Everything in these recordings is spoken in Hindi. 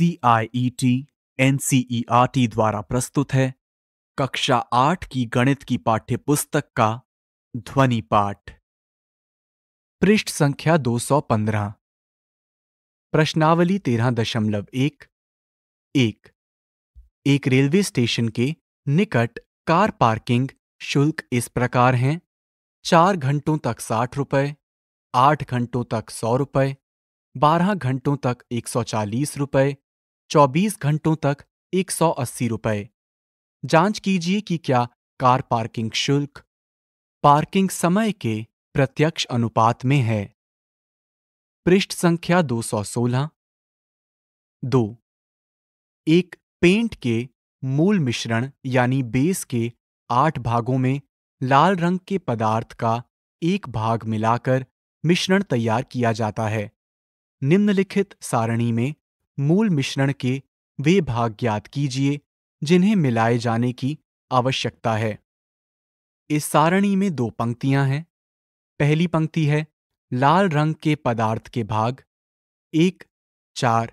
टी आर टी द्वारा प्रस्तुत है कक्षा आठ की गणित की पाठ्य पुस्तक का ध्वनि पाठ पृष्ठ संख्या 215 प्रश्नावली तेरह दशमलव एक एक एक रेलवे स्टेशन के निकट कार पार्किंग शुल्क इस प्रकार हैं चार घंटों तक साठ रुपये आठ घंटों तक सौ रुपये बारह घंटों तक एक सौ चालीस रुपये 24 घंटों तक एक सौ अस्सी रुपये जांच कीजिए कि क्या कार पार्किंग शुल्क पार्किंग समय के प्रत्यक्ष अनुपात में है पृष्ठ संख्या 216 दो एक पेंट के मूल मिश्रण यानी बेस के आठ भागों में लाल रंग के पदार्थ का एक भाग मिलाकर मिश्रण तैयार किया जाता है निम्नलिखित सारणी में मूल मिश्रण के वे भाग ज्ञात कीजिए जिन्हें मिलाए जाने की आवश्यकता है इस सारणी में दो पंक्तियां हैं पहली पंक्ति है लाल रंग के पदार्थ के भाग एक चार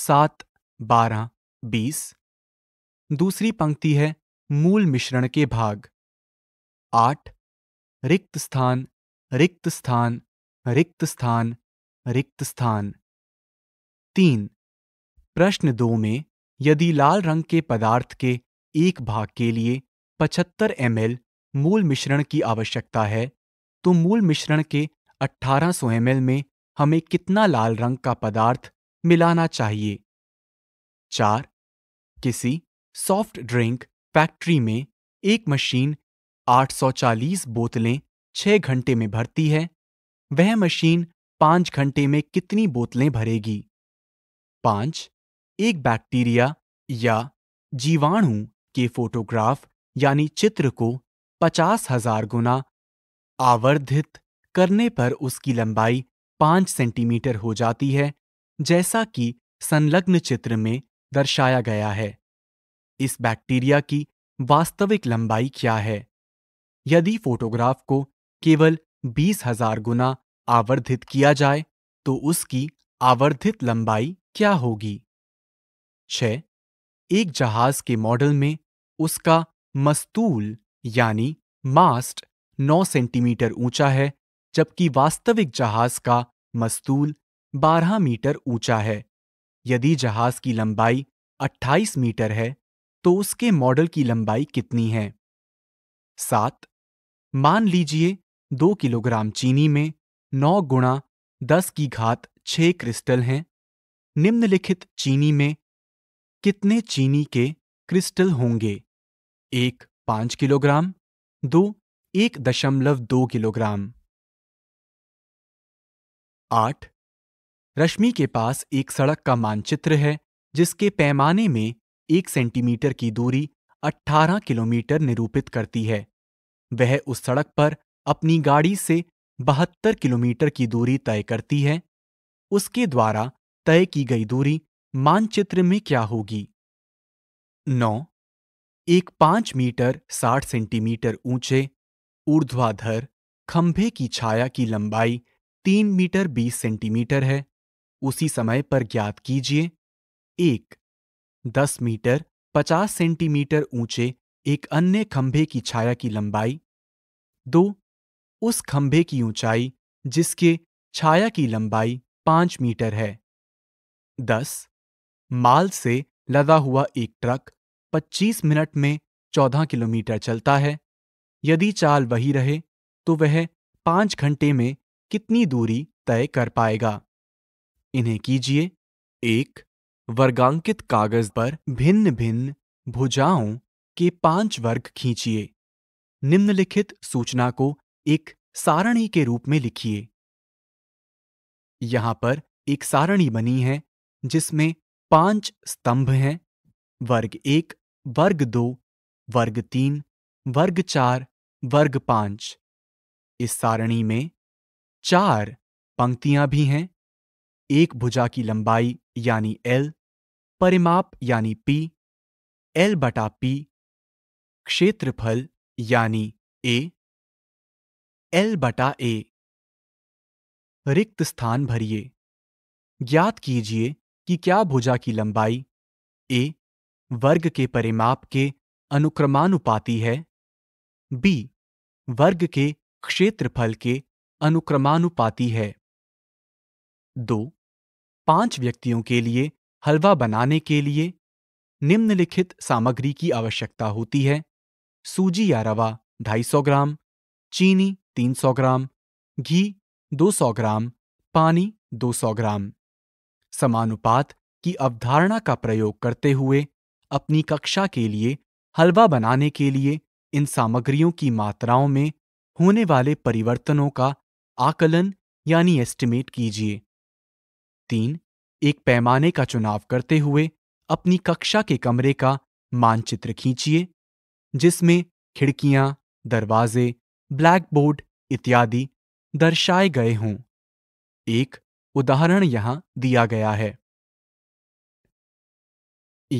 सात बारह बीस दूसरी पंक्ति है मूल मिश्रण के भाग आठ रिक्त स्थान रिक्त स्थान रिक्त स्थान रिक्त स्थान तीन प्रश्न दो में यदि लाल रंग के पदार्थ के एक भाग के लिए 75 एम मूल मिश्रण की आवश्यकता है तो मूल मिश्रण के 1800 सौ में हमें कितना लाल रंग का पदार्थ मिलाना चाहिए चार किसी सॉफ्ट ड्रिंक फैक्ट्री में एक मशीन 840 बोतलें 6 घंटे में भरती है वह मशीन 5 घंटे में कितनी बोतलें भरेगी पाँच एक बैक्टीरिया या जीवाणु के फोटोग्राफ यानी चित्र को पचास हजार गुना आवर्धित करने पर उसकी लंबाई पांच सेंटीमीटर हो जाती है जैसा कि संलग्न चित्र में दर्शाया गया है इस बैक्टीरिया की वास्तविक लंबाई क्या है यदि फोटोग्राफ को केवल बीस हजार गुना आवर्धित किया जाए तो उसकी आवर्धित लंबाई क्या होगी छ एक जहाज के मॉडल में उसका मस्तूल यानी मास्ट 9 सेंटीमीटर ऊंचा है जबकि वास्तविक जहाज का मस्तूल 12 मीटर ऊंचा है यदि जहाज की लंबाई 28 मीटर है तो उसके मॉडल की लंबाई कितनी है सात मान लीजिए दो किलोग्राम चीनी में नौ गुणा दस की घात छः क्रिस्टल हैं निम्नलिखित चीनी में कितने चीनी के क्रिस्टल होंगे एक पांच किलोग्राम दो एक दशमलव दो किलोग्राम आठ रश्मि के पास एक सड़क का मानचित्र है जिसके पैमाने में एक सेंटीमीटर की दूरी 18 किलोमीटर निरूपित करती है वह उस सड़क पर अपनी गाड़ी से बहत्तर किलोमीटर की दूरी तय करती है उसके द्वारा तय की गई दूरी मानचित्र में क्या होगी नौ एक पांच मीटर साठ सेंटीमीटर ऊंचे ऊर्ध्वाधर खंभे की छाया की लंबाई तीन मीटर बीस सेंटीमीटर है उसी समय पर ज्ञात कीजिए एक दस मीटर पचास सेंटीमीटर ऊंचे एक अन्य खंभे की छाया की लंबाई दो उस खंभे की ऊंचाई जिसके छाया की लंबाई पांच मीटर है दस माल से लदा हुआ एक ट्रक 25 मिनट में 14 किलोमीटर चलता है यदि चाल वही रहे तो वह पांच घंटे में कितनी दूरी तय कर पाएगा इन्हें कीजिए एक वर्गांकित कागज पर भिन्न भिन्न भुजाओं के पांच वर्ग खींचिए निम्नलिखित सूचना को एक सारणी के रूप में लिखिए यहां पर एक सारणी बनी है जिसमें पांच स्तंभ हैं वर्ग एक वर्ग दो वर्ग तीन वर्ग चार वर्ग पांच इस सारणी में चार पंक्तियां भी हैं एक भुजा की लंबाई यानी एल परिमाप यानी पी एल बटा पी क्षेत्रफल यानी ए एल बटा ए रिक्त स्थान भरिए ज्ञात कीजिए कि क्या भुजा की लंबाई ए वर्ग के परिमाप के अनुक्रमानुपाती है बी वर्ग के क्षेत्रफल के अनुक्रमानुपाती है दो पांच व्यक्तियों के लिए हलवा बनाने के लिए निम्नलिखित सामग्री की आवश्यकता होती है सूजी या रवा 250 ग्राम चीनी 300 ग्राम घी 200 ग्राम पानी 200 ग्राम समानुपात की अवधारणा का प्रयोग करते हुए अपनी कक्षा के लिए हलवा बनाने के लिए इन सामग्रियों की मात्राओं में होने वाले परिवर्तनों का आकलन यानी एस्टिमेट कीजिए तीन एक पैमाने का चुनाव करते हुए अपनी कक्षा के कमरे का मानचित्र खींचिए जिसमें खिड़कियां दरवाजे ब्लैकबोर्ड इत्यादि दर्शाए गए हों एक उदाहरण यहां दिया गया है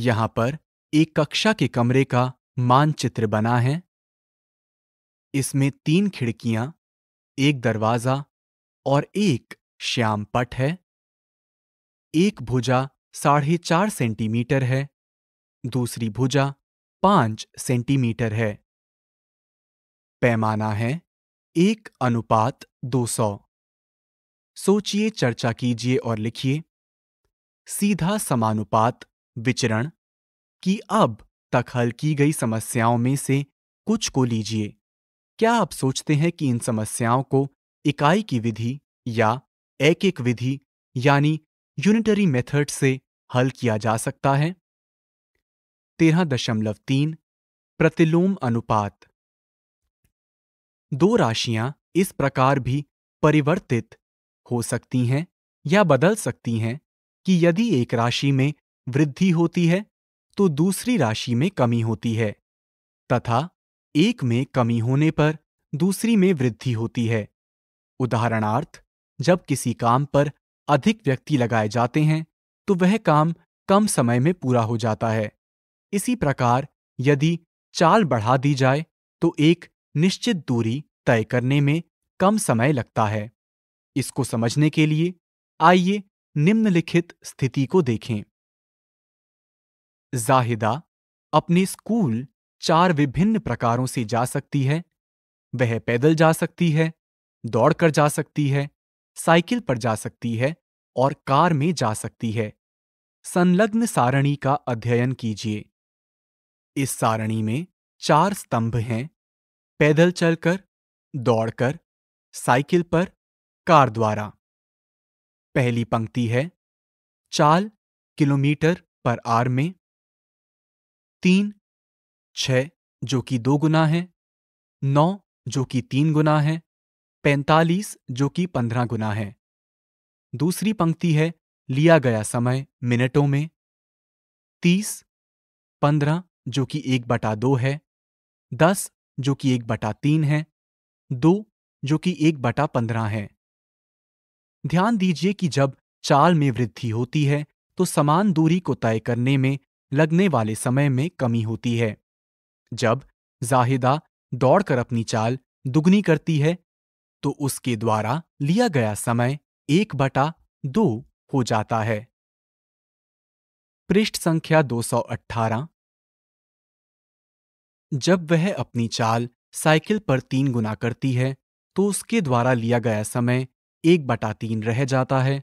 यहां पर एक कक्षा के कमरे का मानचित्र बना है इसमें तीन खिड़कियां एक दरवाजा और एक श्याम पट है एक भुजा साढ़े चार सेंटीमीटर है दूसरी भुजा पांच सेंटीमीटर है पैमाना है एक अनुपात दो सौ सोचिए चर्चा कीजिए और लिखिए सीधा समानुपात विचरण की अब तक हल की गई समस्याओं में से कुछ को लीजिए क्या आप सोचते हैं कि इन समस्याओं को इकाई की विधि या एक एक विधि यानी यूनिटरी मेथड से हल किया जा सकता है तेरह दशमलव तीन प्रतिलोम अनुपात दो राशियां इस प्रकार भी परिवर्तित हो सकती हैं या बदल सकती हैं कि यदि एक राशि में वृद्धि होती है तो दूसरी राशि में कमी होती है तथा एक में कमी होने पर दूसरी में वृद्धि होती है उदाहरणार्थ जब किसी काम पर अधिक व्यक्ति लगाए जाते हैं तो वह काम कम समय में पूरा हो जाता है इसी प्रकार यदि चाल बढ़ा दी जाए तो एक निश्चित दूरी तय करने में कम समय लगता है इसको समझने के लिए आइए निम्नलिखित स्थिति को देखें जाहिदा अपने स्कूल चार विभिन्न प्रकारों से जा सकती है वह पैदल जा सकती है दौड़कर जा सकती है साइकिल पर जा सकती है और कार में जा सकती है संलग्न सारणी का अध्ययन कीजिए इस सारणी में चार स्तंभ हैं पैदल चलकर दौड़कर साइकिल पर सरकार द्वारा पहली पंक्ति है चाल किलोमीटर पर आर में तीन छ जो कि दो गुना है नौ जो कि तीन गुना है पैंतालीस जो कि पंद्रह गुना है दूसरी पंक्ति है लिया गया समय मिनटों में तीस पंद्रह जो कि एक बटा दो है दस जो कि एक बटा तीन है दो जो कि एक बटा पंद्रह है ध्यान दीजिए कि जब चाल में वृद्धि होती है तो समान दूरी को तय करने में लगने वाले समय में कमी होती है जब जाहिदा दौड़कर अपनी चाल दुगनी करती है तो उसके द्वारा लिया गया समय एक बटा दो हो जाता है पृष्ठ संख्या 218 जब वह अपनी चाल साइकिल पर तीन गुना करती है तो उसके द्वारा लिया गया समय एक बटा तीन रह जाता है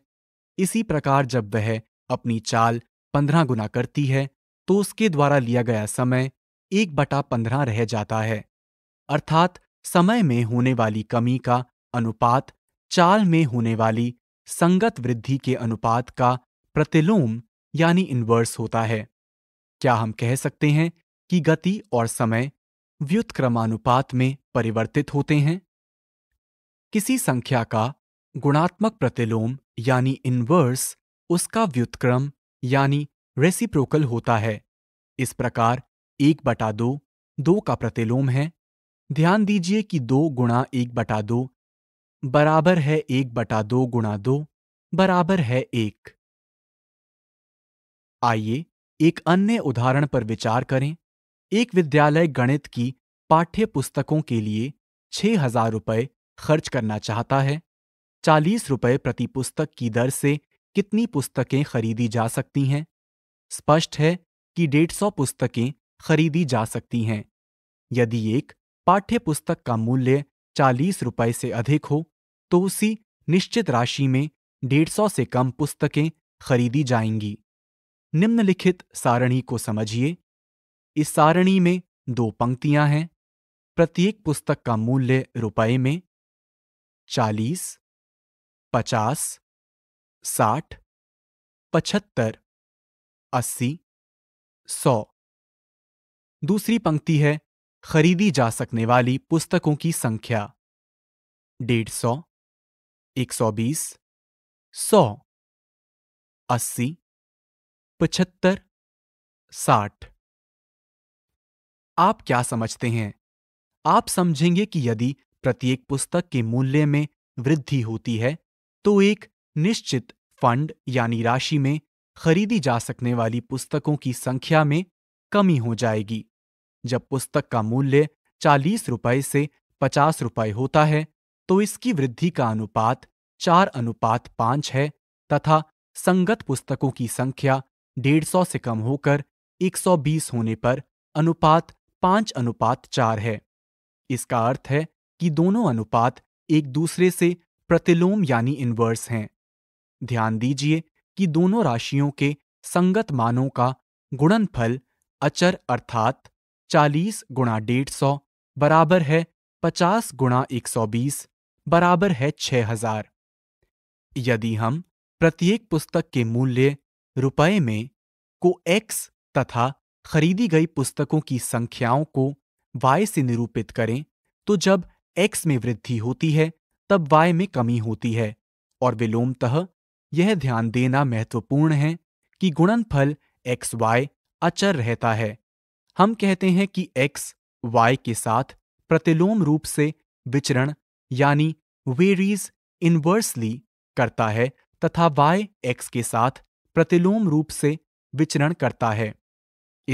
इसी प्रकार जब वह अपनी चाल पंद्रह गुना करती है तो उसके द्वारा लिया गया समय एक बटा पंद्रह रह जाता है अर्थात समय में होने वाली कमी का अनुपात चाल में होने वाली संगत वृद्धि के अनुपात का प्रतिलोम यानी इन्वर्स होता है क्या हम कह सकते हैं कि गति और समय व्युत्क्रमानुपात में परिवर्तित होते हैं किसी संख्या का गुणात्मक प्रतिलोम यानी इनवर्स उसका व्युतक्रम यानी रेसिप्रोकल होता है इस प्रकार एक बटा दो दो का प्रतिलोम है ध्यान दीजिए कि दो गुणा एक बटा दो बराबर है एक बटा दो गुणा दो बराबर है एक आइए एक अन्य उदाहरण पर विचार करें एक विद्यालय गणित की पाठ्य पुस्तकों के लिए छह हजार रुपये खर्च करना चाहता है चालीस रुपये प्रति पुस्तक की दर से कितनी पुस्तकें खरीदी जा सकती हैं स्पष्ट है कि डेढ़ सौ पुस्तकें खरीदी जा सकती हैं यदि एक पाठ्य पुस्तक का मूल्य चालीस रुपये से अधिक हो तो उसी निश्चित राशि में डेढ़ सौ से कम पुस्तकें खरीदी जाएंगी निम्नलिखित सारणी को समझिए इस सारणी में दो पंक्तियां हैं प्रत्येक पुस्तक का मूल्य रुपये में चालीस पचास साठ पचहत्तर अस्सी सौ दूसरी पंक्ति है खरीदी जा सकने वाली पुस्तकों की संख्या डेढ़ सौ एक सौ बीस सौ अस्सी पचहत्तर साठ आप क्या समझते हैं आप समझेंगे कि यदि प्रत्येक पुस्तक के मूल्य में वृद्धि होती है तो एक निश्चित फंड यानी राशि में खरीदी जा सकने वाली पुस्तकों की संख्या में कमी हो जाएगी जब पुस्तक का मूल्य चालीस रुपए से पचास रुपए होता है तो इसकी वृद्धि का अनुपात चार अनुपात पांच है तथा संगत पुस्तकों की संख्या डेढ़ सौ से कम होकर एक सौ बीस होने पर अनुपात पांच अनुपात चार है इसका अर्थ है कि दोनों अनुपात एक दूसरे से प्रतिलोम यानी इन्वर्स हैं ध्यान दीजिए कि दोनों राशियों के संगत मानों का गुणनफल अचर अर्थात 40 गुणा डेढ़ सौ बराबर है 50 गुणा 120 बराबर है 6000। यदि हम प्रत्येक पुस्तक के मूल्य रुपए में को x तथा खरीदी गई पुस्तकों की संख्याओं को y से निरूपित करें तो जब x में वृद्धि होती है तब वाय में कमी होती है और विलोमतः यह ध्यान देना महत्वपूर्ण है कि गुणनफल एक्स वाई अचर रहता है हम कहते हैं कि एक्स वाई के साथ प्रतिलोम रूप से विचरण यानी वेरीज इनवर्सली करता है तथा वाई एक्स के साथ प्रतिलोम रूप से विचरण करता है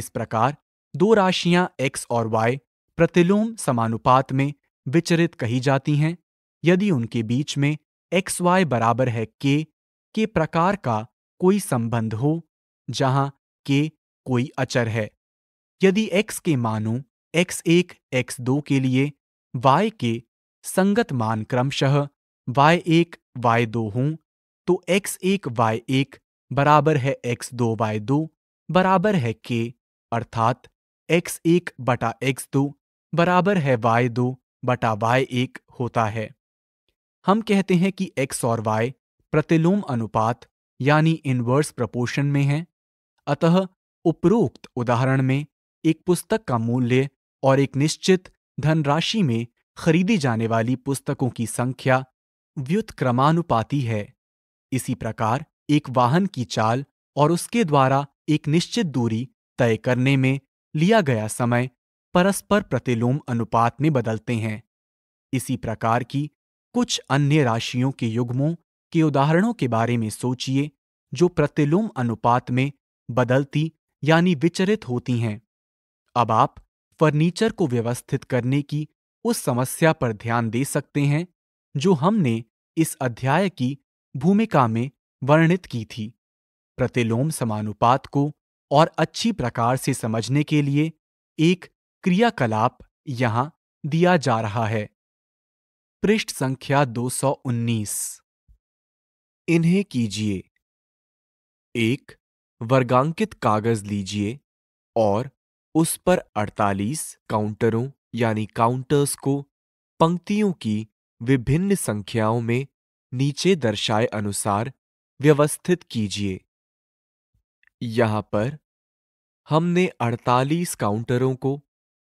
इस प्रकार दो राशियां एक्स और वाई प्रतिलोम समानुपात में विचरित कही जाती हैं यदि उनके बीच में एक्स वाई बराबर है के के प्रकार का कोई संबंध हो जहां के कोई अचर है यदि x के मानों x1 x2 के लिए y के संगत मान क्रमशः y1 y2 हों तो x1 y1 बराबर है x2 y2 बराबर है के अर्थात x1 बटा दो बराबर है y2 बटा y1 होता है हम कहते हैं कि x और y प्रतिलोम अनुपात यानी इनवर्स प्रपोर्शन में हैं अतः उपरोक्त उदाहरण में एक पुस्तक का मूल्य और एक निश्चित धनराशि में खरीदी जाने वाली पुस्तकों की संख्या व्युत्क्रमानुपाती है इसी प्रकार एक वाहन की चाल और उसके द्वारा एक निश्चित दूरी तय करने में लिया गया समय परस्पर प्रतिलोम अनुपात में बदलते हैं इसी प्रकार की कुछ अन्य राशियों के युग्मों के उदाहरणों के बारे में सोचिए जो प्रतिलोम अनुपात में बदलती यानी विचरित होती हैं अब आप फर्नीचर को व्यवस्थित करने की उस समस्या पर ध्यान दे सकते हैं जो हमने इस अध्याय की भूमिका में वर्णित की थी प्रतिलोम समानुपात को और अच्छी प्रकार से समझने के लिए एक क्रियाकलाप यहां दिया जा रहा है पृष्ठ संख्या 219 इन्हें कीजिए एक वर्गांकित कागज लीजिए और उस पर 48 काउंटरों यानी काउंटर्स को पंक्तियों की विभिन्न संख्याओं में नीचे दर्शाए अनुसार व्यवस्थित कीजिए यहां पर हमने 48 काउंटरों को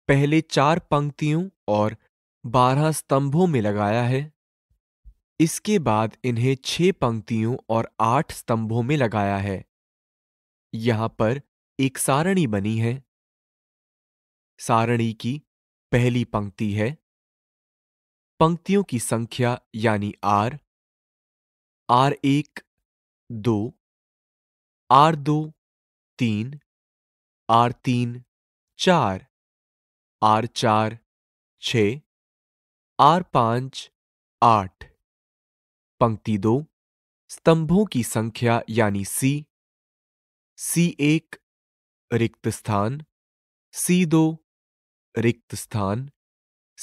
पहले चार पंक्तियों और बारह स्तंभों में लगाया है इसके बाद इन्हें छह पंक्तियों और आठ स्तंभों में लगाया है यहां पर एक सारणी बनी है सारणी की पहली पंक्ति है पंक्तियों की संख्या यानी आर आर एक दो आर दो तीन आर तीन चार आर चार छ आर पांच आठ पंक्ति दो स्तंभों की संख्या यानी सी सी एक रिक्त स्थान सी दो रिक्त स्थान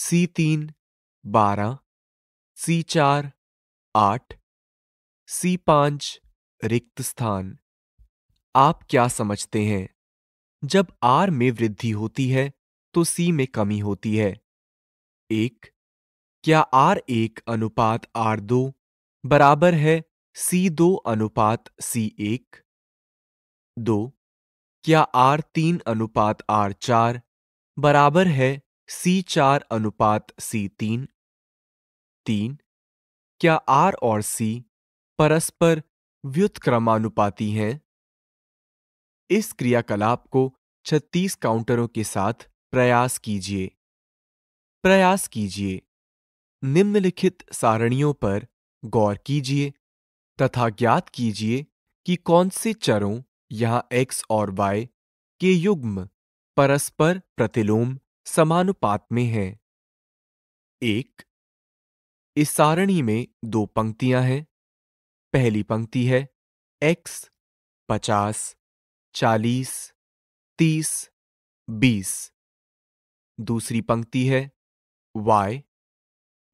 सी तीन बारह सी चार आठ सी पांच रिक्त स्थान आप क्या समझते हैं जब आर में वृद्धि होती है तो सी में कमी होती है एक क्या आर एक अनुपात आर दो बराबर है सी दो अनुपात सी एक दो क्या आर तीन अनुपात आर चार बराबर है सी चार अनुपात सी तीन तीन क्या आर और सी परस्पर क्रमानुपाती हैं इस क्रियाकलाप को 36 काउंटरों के साथ प्रयास कीजिए प्रयास कीजिए निम्नलिखित सारणियों पर गौर कीजिए तथा ज्ञात कीजिए कि कौन से चरों यहाँ x और y के युग्म परस्पर प्रतिलोम समानुपात में हैं। एक इस सारणी में दो पंक्तियां हैं पहली पंक्ति है x पचास चालीस तीस बीस दूसरी पंक्ति है y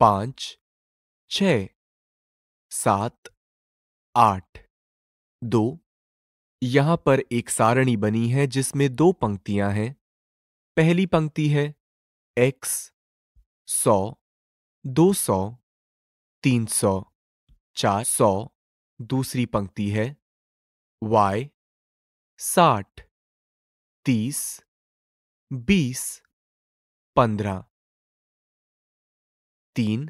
पाँच छ सात आठ दो यहां पर एक सारणी बनी है जिसमें दो पंक्तियां हैं पहली पंक्ति है x सौ दो सौ तीन सौ चार सौ दूसरी पंक्ति है y साठ तीस बीस पंद्रह तीन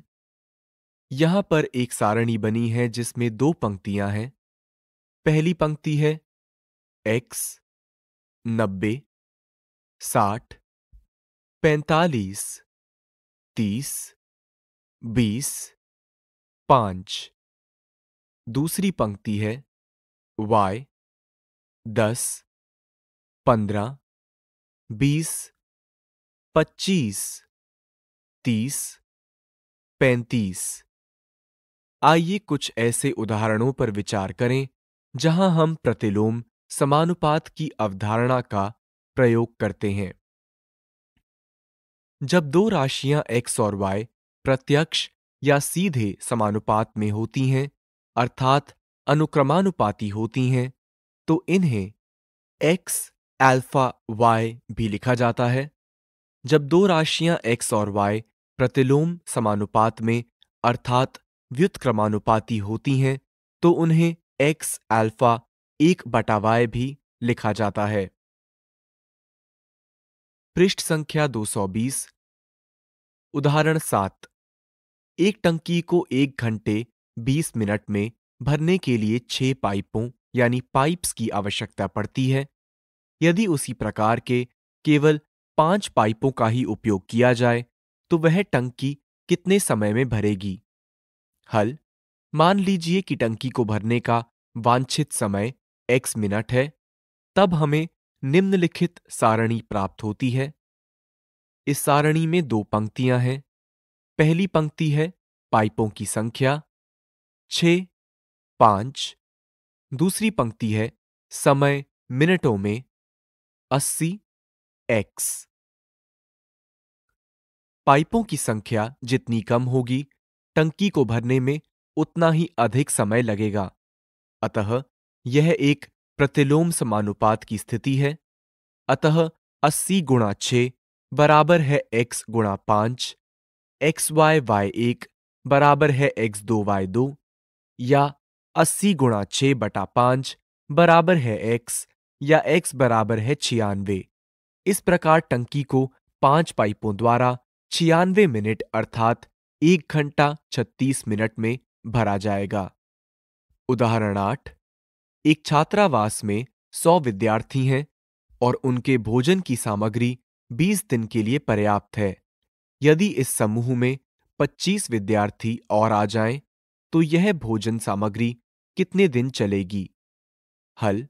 यहां पर एक सारणी बनी है जिसमें दो पंक्तियां हैं पहली पंक्ति है एक्स नब्बे साठ पैंतालीस तीस बीस पांच दूसरी पंक्ति है y दस पंद्रह बीस पच्चीस तीस पैंतीस आइए कुछ ऐसे उदाहरणों पर विचार करें जहां हम प्रतिलोम समानुपात की अवधारणा का प्रयोग करते हैं जब दो राशियां x और y प्रत्यक्ष या सीधे समानुपात में होती हैं अर्थात अनुक्रमानुपाती होती हैं तो इन्हें x अल्फा y भी लिखा जाता है जब दो राशियां x और y प्रतिलोम समानुपात में अर्थात व्युत्क्रमानुपाती होती हैं तो उन्हें एक्स एल्फा एक बटावाय भी लिखा जाता है पृष्ठ संख्या 220 उदाहरण सात एक टंकी को एक घंटे 20 मिनट में भरने के लिए छह पाइपों यानी पाइप्स की आवश्यकता पड़ती है यदि उसी प्रकार के केवल पांच पाइपों का ही उपयोग किया जाए तो वह टंकी कितने समय में भरेगी हल मान लीजिए कि टंकी को भरने का वांछित समय x मिनट है तब हमें निम्नलिखित सारणी प्राप्त होती है इस सारणी में दो पंक्तियां हैं पहली पंक्ति है पाइपों की संख्या छ पांच दूसरी पंक्ति है समय मिनटों में अस्सी एक्स पाइपों की संख्या जितनी कम होगी टंकी को भरने में उतना ही अधिक समय लगेगा अतः यह एक प्रतिलोम समानुपात की स्थिति है अतः 80 गुणा छ बराबर है x गुणा पांच एक्स वाई वाई एक बराबर है एक्स दो वाई दो या 80 गुणा छ बटा पांच बराबर है x या x बराबर है छियानवे इस प्रकार टंकी को पांच पाइपों द्वारा छियानवे मिनट अर्थात एक घंटा छत्तीस मिनट में भरा जाएगा उदाहरण आठ एक छात्रावास में सौ विद्यार्थी हैं और उनके भोजन की सामग्री बीस दिन के लिए पर्याप्त है यदि इस समूह में पच्चीस विद्यार्थी और आ जाएं, तो यह भोजन सामग्री कितने दिन चलेगी हल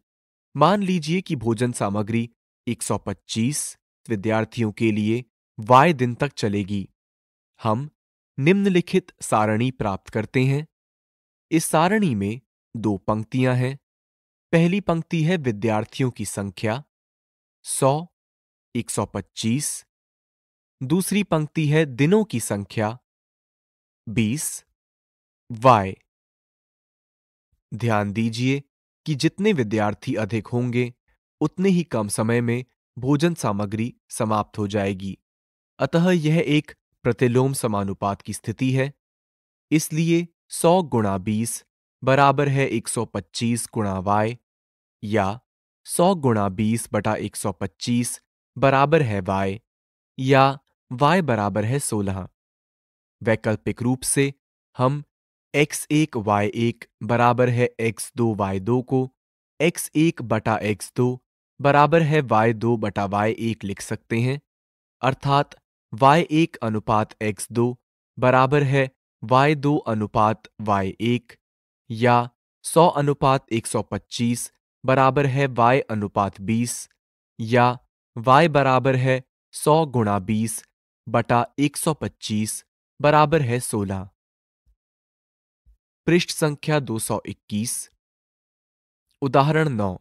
मान लीजिए कि भोजन सामग्री 125 विद्यार्थियों के लिए वाय दिन तक चलेगी हम निम्नलिखित सारणी प्राप्त करते हैं इस सारणी में दो पंक्तियां हैं पहली पंक्ति है विद्यार्थियों की संख्या 100, 125। दूसरी पंक्ति है दिनों की संख्या 20, वाय ध्यान दीजिए कि जितने विद्यार्थी अधिक होंगे उतने ही कम समय में भोजन सामग्री समाप्त हो जाएगी अतः यह एक प्रतिलोम समानुपात की स्थिति है इसलिए 100 गुणा बीस बराबर है 125 गुणा वाई या 100 गुणा बीस बटा पच्चीस बराबर है वाई या वाय बराबर है 16। वैकल्पिक रूप से हम एक्स एक वाई एक बराबर है एक्स दो वाई दो को एक्स एक बटा एक्स दो बराबर है वाई दो बटा वाई एक लिख सकते हैं अर्थात वाई एक अनुपात एक्स दो बराबर है वाई दो अनुपात वाई एक या सौ अनुपात एक सौ पच्चीस बराबर है वाई अनुपात बीस या वाई बराबर है सौ गुणा बीस बटा एक सौ पच्चीस बराबर है सोलह पृष्ठ संख्या दो सौ इक्कीस उदाहरण नौ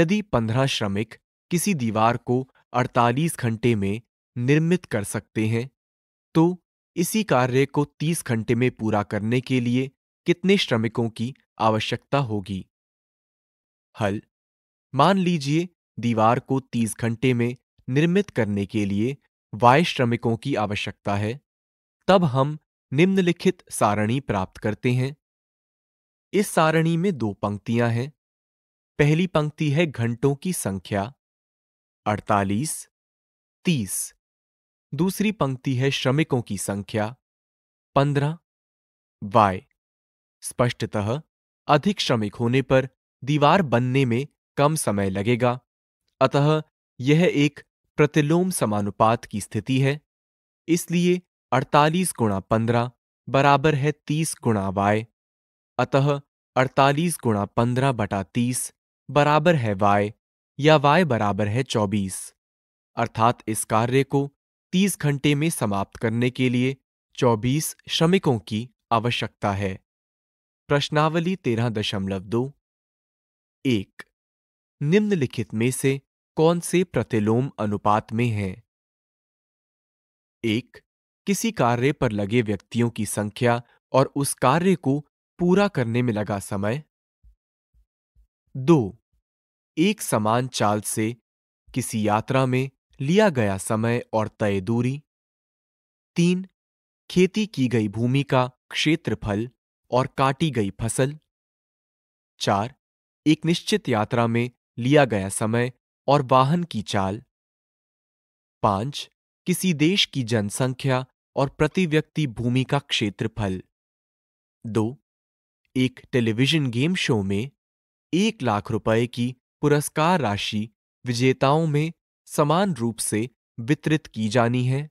यदि पंद्रह श्रमिक किसी दीवार को अड़तालीस घंटे में निर्मित कर सकते हैं तो इसी कार्य को 30 घंटे में पूरा करने के लिए कितने श्रमिकों की आवश्यकता होगी हल मान लीजिए दीवार को 30 घंटे में निर्मित करने के लिए वाय श्रमिकों की आवश्यकता है तब हम निम्नलिखित सारणी प्राप्त करते हैं इस सारणी में दो पंक्तियां हैं पहली पंक्ति है घंटों की संख्या 48, 30 दूसरी पंक्ति है श्रमिकों की संख्या पंद्रह वाय स्पष्टतः अधिक श्रमिक होने पर दीवार बनने में कम समय लगेगा अतः यह एक प्रतिलोम समानुपात की स्थिति है इसलिए 48 गुणा पंद्रह बराबर है 30 गुणा वाय अतः 48 गुणा पंद्रह बटा तीस बराबर है वाय या वाय बराबर है 24 अर्थात इस कार्य को तीस घंटे में समाप्त करने के लिए चौबीस श्रमिकों की आवश्यकता है प्रश्नावली तेरह दशमलव दो एक निम्नलिखित में से कौन से प्रतिलोम अनुपात में है एक किसी कार्य पर लगे व्यक्तियों की संख्या और उस कार्य को पूरा करने में लगा समय दो एक समान चाल से किसी यात्रा में लिया गया समय और तय दूरी तीन खेती की गई भूमि का क्षेत्रफल और काटी गई फसल चार एक निश्चित यात्रा में लिया गया समय और वाहन की चाल पांच किसी देश की जनसंख्या और प्रति व्यक्ति भूमि का क्षेत्रफल दो एक टेलीविजन गेम शो में एक लाख रुपए की पुरस्कार राशि विजेताओं में समान रूप से वितरित की जानी है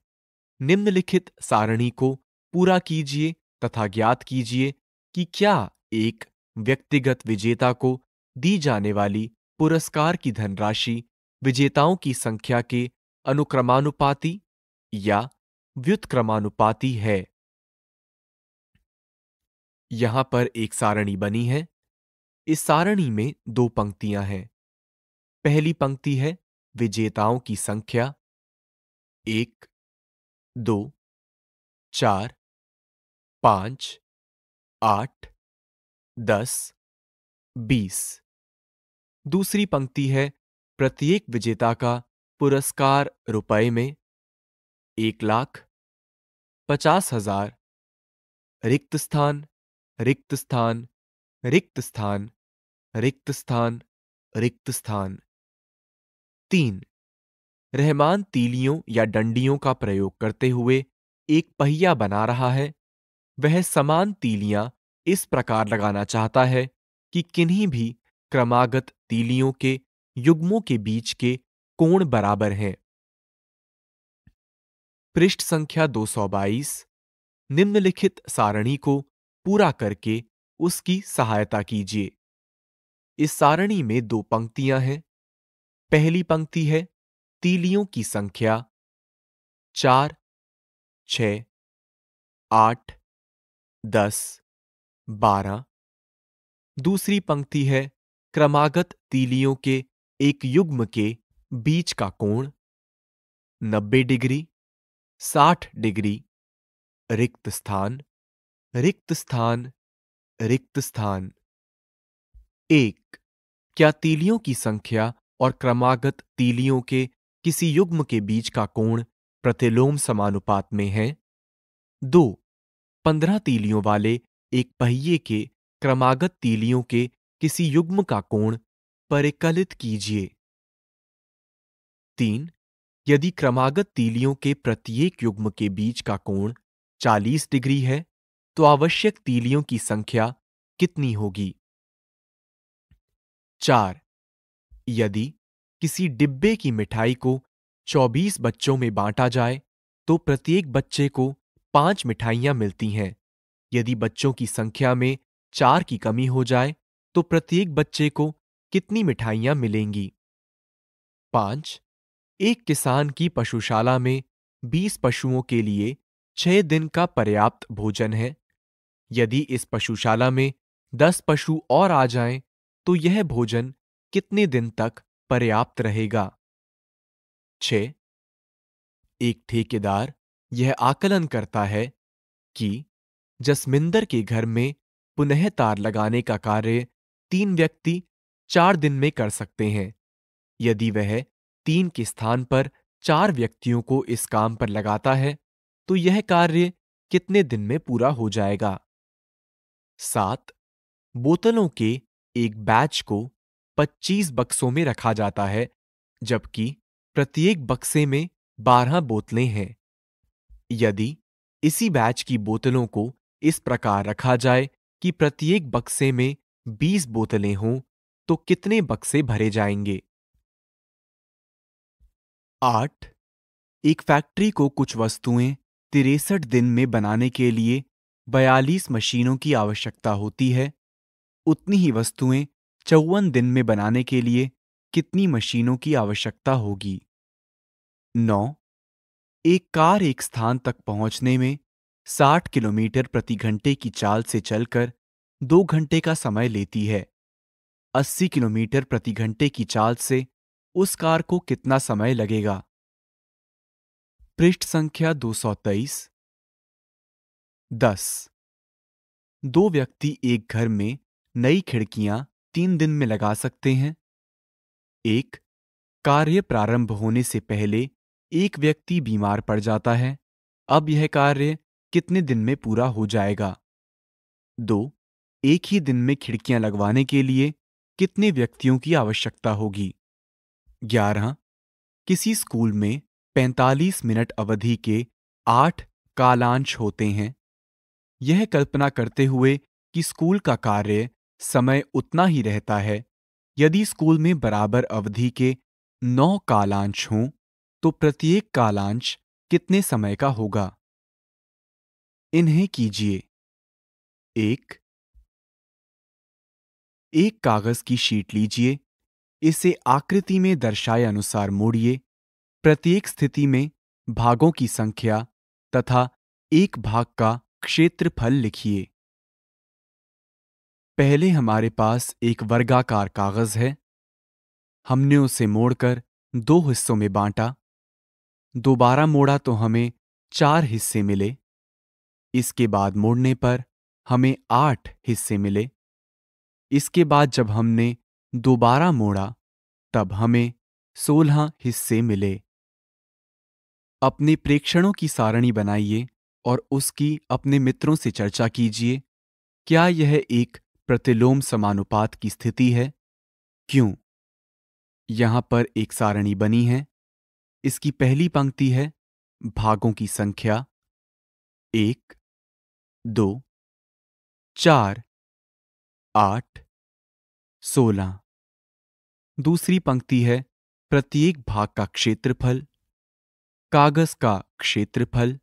निम्नलिखित सारणी को पूरा कीजिए तथा ज्ञात कीजिए कि क्या एक व्यक्तिगत विजेता को दी जाने वाली पुरस्कार की धनराशि विजेताओं की संख्या के अनुक्रमानुपाति या व्युत्क्रमानुपाति है यहां पर एक सारणी बनी है इस सारणी में दो पंक्तियां हैं पहली पंक्ति है विजेताओं की संख्या एक दो चार पांच आठ दस बीस दूसरी पंक्ति है प्रत्येक विजेता का पुरस्कार रुपए में एक लाख पचास हजार रिक्त स्थान रिक्त स्थान रिक्त स्थान रिक्त स्थान रिक्त स्थान तीन रहमान तीलियों या डंडियों का प्रयोग करते हुए एक पहिया बना रहा है वह समान तीलियां इस प्रकार लगाना चाहता है कि किन्हीं भी क्रमागत तीलियों के युग्मों के बीच के कोण बराबर हैं पृष्ठ संख्या 222 निम्नलिखित सारणी को पूरा करके उसकी सहायता कीजिए इस सारणी में दो पंक्तियां हैं पहली पंक्ति है तीलियों की संख्या चार छ आठ दस बारह दूसरी पंक्ति है क्रमागत तीलियों के एक युग्म के बीच का कोण नब्बे डिग्री साठ डिग्री रिक्त स्थान रिक्त स्थान रिक्त स्थान एक क्या तीलियों की संख्या और क्रमागत तीलियों के किसी युग्म के बीच का कोण प्रतिलोम समानुपात में है दो पंद्रह तीलियों वाले एक पहिए के क्रमागत तीलियों के किसी युग्म का कोण परिकलित कीजिए तीन यदि क्रमागत तीलियों के प्रत्येक युग्म के बीच का कोण 40 डिग्री है तो आवश्यक तीलियों की संख्या कितनी होगी चार यदि किसी डिब्बे की मिठाई को 24 बच्चों में बांटा जाए तो प्रत्येक बच्चे को पांच मिठाइयाँ मिलती हैं यदि बच्चों की संख्या में चार की कमी हो जाए तो प्रत्येक बच्चे को कितनी मिठाइयाँ मिलेंगी पांच एक किसान की पशुशाला में बीस पशुओं के लिए छह दिन का पर्याप्त भोजन है यदि इस पशुशाला में दस पशु और आ जाएं, तो यह भोजन कितने दिन तक पर्याप्त रहेगा छ एक ठेकेदार यह आकलन करता है कि जसमिंदर के घर में पुनः तार लगाने का कार्य तीन व्यक्ति चार दिन में कर सकते हैं यदि वह तीन के स्थान पर चार व्यक्तियों को इस काम पर लगाता है तो यह कार्य कितने दिन में पूरा हो जाएगा सात बोतलों के एक बैच को 25 बक्सों में रखा जाता है जबकि प्रत्येक बक्से में 12 बोतलें हैं यदि इसी बैच की बोतलों को इस प्रकार रखा जाए कि प्रत्येक बक्से में 20 बोतलें हों तो कितने बक्से भरे जाएंगे आठ एक फैक्ट्री को कुछ वस्तुएं तिरसठ दिन में बनाने के लिए बयालीस मशीनों की आवश्यकता होती है उतनी ही वस्तुएं चौवन दिन में बनाने के लिए कितनी मशीनों की आवश्यकता होगी नौ एक कार एक स्थान तक पहुंचने में 60 किलोमीटर प्रति घंटे की चाल से चलकर दो घंटे का समय लेती है 80 किलोमीटर प्रति घंटे की चाल से उस कार को कितना समय लगेगा पृष्ठ संख्या 223 10 दो व्यक्ति एक घर में नई खिड़कियां तीन दिन में लगा सकते हैं एक कार्य प्रारंभ होने से पहले एक व्यक्ति बीमार पड़ जाता है अब यह कार्य कितने दिन में पूरा हो जाएगा दो एक ही दिन में खिड़कियां लगवाने के लिए कितने व्यक्तियों की आवश्यकता होगी ग्यारह किसी स्कूल में 45 मिनट अवधि के आठ कालांश होते हैं यह कल्पना करते हुए कि स्कूल का कार्य समय उतना ही रहता है यदि स्कूल में बराबर अवधि के नौ कालांश हों तो प्रत्येक कालांश कितने समय का होगा इन्हें कीजिए एक एक कागज की शीट लीजिए इसे आकृति में दर्शाए अनुसार मोड़िए प्रत्येक स्थिति में भागों की संख्या तथा एक भाग का क्षेत्रफल लिखिए पहले हमारे पास एक वर्गाकार कागज है हमने उसे मोड़कर दो हिस्सों में बांटा दोबारा मोड़ा तो हमें चार हिस्से मिले इसके बाद मोड़ने पर हमें आठ हिस्से मिले इसके बाद जब हमने दोबारा मोड़ा तब हमें सोलह हिस्से मिले अपने प्रेक्षणों की सारणी बनाइए और उसकी अपने मित्रों से चर्चा कीजिए क्या यह एक प्रतिलोम समानुपात की स्थिति है क्यों यहां पर एक सारणी बनी है इसकी पहली पंक्ति है भागों की संख्या एक दो चार आठ सोलह दूसरी पंक्ति है प्रत्येक भाग का क्षेत्रफल कागज का क्षेत्रफल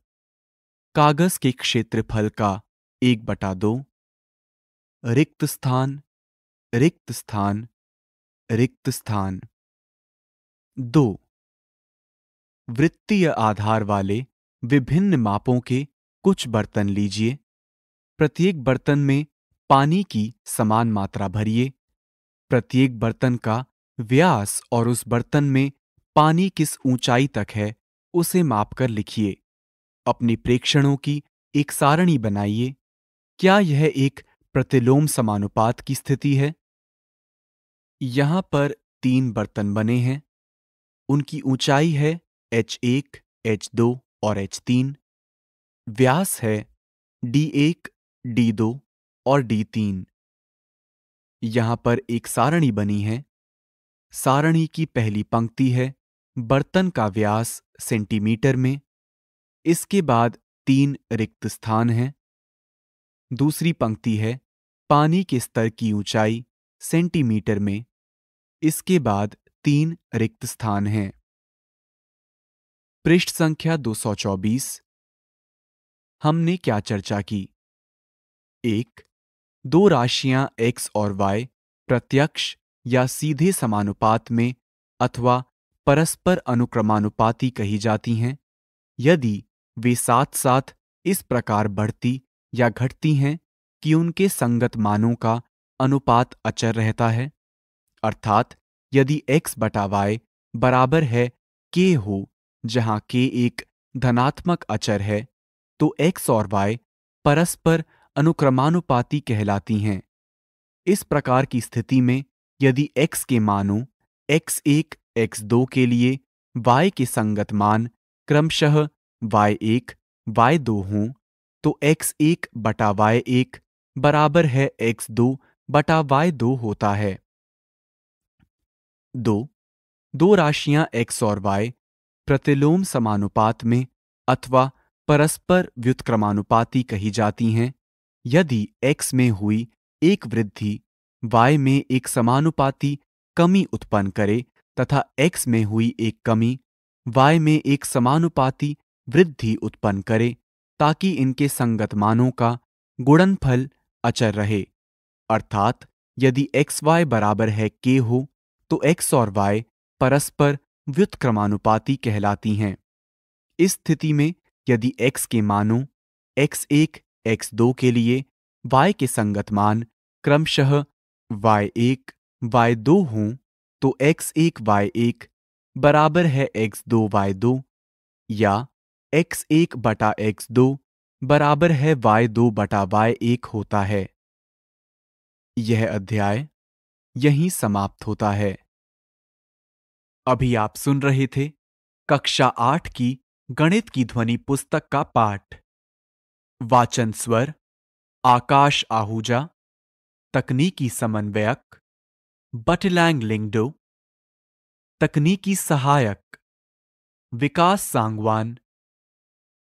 कागज के क्षेत्रफल का एक बटा दो रिक्त स्थान रिक्त स्थान रिक्त स्थान दो वृत्तीय आधार वाले विभिन्न मापों के कुछ बर्तन लीजिए प्रत्येक बर्तन में पानी की समान मात्रा भरिए प्रत्येक बर्तन का व्यास और उस बर्तन में पानी किस ऊंचाई तक है उसे मापकर लिखिए अपने प्रेक्षणों की एक सारणी बनाइए क्या यह एक प्रतिलोम समानुपात की स्थिति है यहां पर तीन बर्तन बने हैं उनकी ऊंचाई है एच एक एच दो और एच तीन व्यास है डी एक डी दो और डी तीन यहां पर एक सारणी बनी है सारणी की पहली पंक्ति है बर्तन का व्यास सेंटीमीटर में इसके बाद तीन रिक्त स्थान हैं दूसरी पंक्ति है पानी के स्तर की ऊंचाई सेंटीमीटर में इसके बाद तीन रिक्त स्थान हैं पृष्ठ संख्या 224 हमने क्या चर्चा की एक दो राशियां x और y प्रत्यक्ष या सीधे समानुपात में अथवा परस्पर अनुक्रमानुपाती कही जाती हैं यदि वे साथ साथ इस प्रकार बढ़ती या घटती हैं कि उनके संगत मानों का अनुपात अचर रहता है अर्थात यदि x बटा वाई बराबर है k हो जहां k एक धनात्मक अचर है तो x और y परस्पर अनुक्रमानुपाती कहलाती हैं इस प्रकार की स्थिति में यदि x के मानों x1 एक दो के लिए y के संगत मान क्रमशः y1 एक दो हों तो x एक बटा वाई एक बराबर है एक्स दो बटा वाई दो होता है दो दो राशियां x और y प्रतिलोम समानुपात में अथवा परस्पर व्युतक्रमानुपाती कही जाती हैं यदि x में हुई एक वृद्धि y में एक समानुपाती कमी उत्पन्न करे तथा x में हुई एक कमी y में एक समानुपाती वृद्धि उत्पन्न करे ताकि इनके संगतमानों का गुणनफल अचर रहे अर्थात यदि एक्स वाई बराबर है के हो तो एक्स और वाई परस्पर व्युतक्रमानुपाती कहलाती हैं इस स्थिति में यदि एक्स के मानों एक्स एक एक्स दो के लिए वाई के संगत मान क्रमशः वाई एक वाई दो हों तो एक्स एक वाई एक बराबर है एक्स दो वाई दो या एक्स एक बटा एक्स दो बराबर है वाई दो बटा वाई एक होता है यह अध्याय यहीं समाप्त होता है अभी आप सुन रहे थे कक्षा आठ की गणित की ध्वनि पुस्तक का पाठ वाचन स्वर आकाश आहूजा तकनीकी समन्वयक बटलैंग लिंगडो तकनीकी सहायक विकास सांगवान